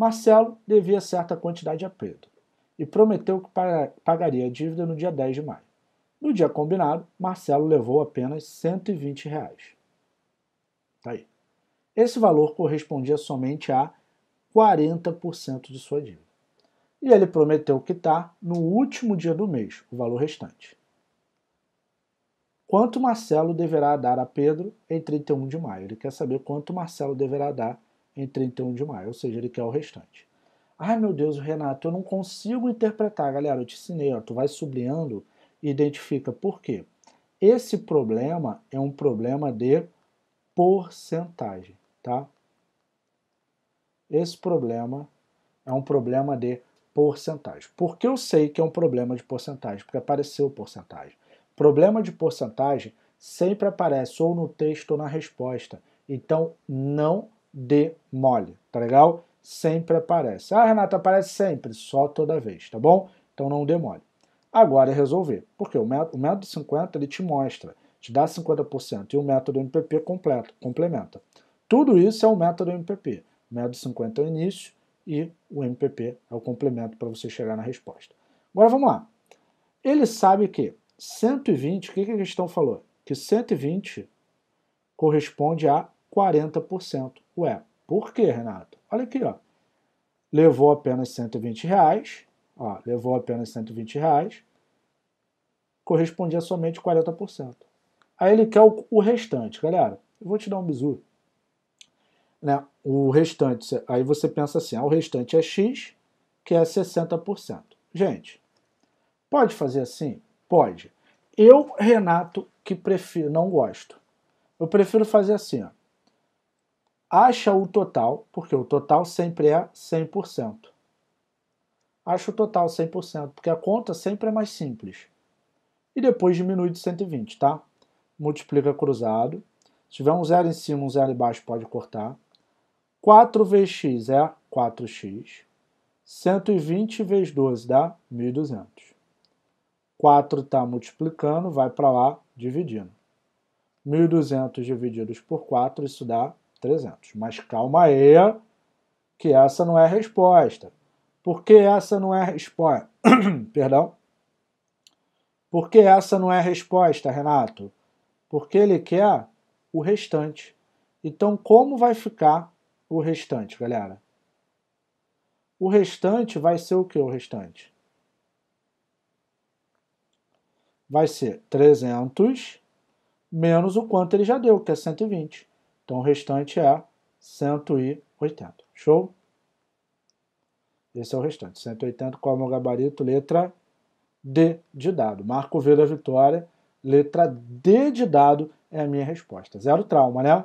Marcelo devia certa quantidade a Pedro e prometeu que pagaria a dívida no dia 10 de maio. No dia combinado, Marcelo levou apenas 120 reais. Tá aí. Esse valor correspondia somente a 40% de sua dívida. E ele prometeu quitar no último dia do mês o valor restante. Quanto Marcelo deverá dar a Pedro em 31 de maio? Ele quer saber quanto Marcelo deverá dar em 31 de maio, ou seja, ele quer o restante. Ai meu Deus, Renato, eu não consigo interpretar, galera, eu te ensinei, ó, tu vai sublinhando e identifica por quê. Esse problema é um problema de porcentagem, tá? Esse problema é um problema de porcentagem. Por que eu sei que é um problema de porcentagem? Porque apareceu porcentagem. Problema de porcentagem sempre aparece ou no texto ou na resposta. Então não D mole, tá legal? Sempre aparece. Ah, Renata, aparece sempre, só toda vez, tá bom? Então não dê mole. Agora é resolver, porque o método, o método 50 ele te mostra, te dá 50% e o método MPP completo, complementa. Tudo isso é o método MPP. O método 50 é o início e o MPP é o complemento para você chegar na resposta. Agora vamos lá. Ele sabe que 120, o que, que a questão falou? Que 120 corresponde a 40%. Ué, por que, Renato? Olha aqui, ó. Levou apenas 120 reais, ó, levou apenas 120 reais, correspondia somente 40%. Aí ele quer o, o restante, galera. Eu vou te dar um bizu. Né? O restante, aí você pensa assim, ah, o restante é X, que é 60%. Gente, pode fazer assim? Pode. Eu, Renato, que prefiro, não gosto. Eu prefiro fazer assim, ó acha o total, porque o total sempre é 100%. Acha o total 100%, porque a conta sempre é mais simples. E depois diminui de 120, tá? Multiplica cruzado. Se tiver um zero em cima, um zero embaixo, pode cortar. 4 vezes x é 4x. 120 vezes 12 dá 1.200. 4 está multiplicando, vai para lá, dividindo. 1.200 divididos por 4, isso dá 300. Mas calma aí, que essa não é a resposta. Por que essa não é a resposta? Perdão. Por que essa não é a resposta, Renato? Porque ele quer o restante. Então, como vai ficar o restante, galera? O restante vai ser o que o restante? Vai ser 300 menos o quanto ele já deu, que é 120. Então o restante é 180. Show? Esse é o restante. 180, qual é o gabarito? Letra D de dado. Marco V da vitória. Letra D de dado é a minha resposta. Zero trauma, né?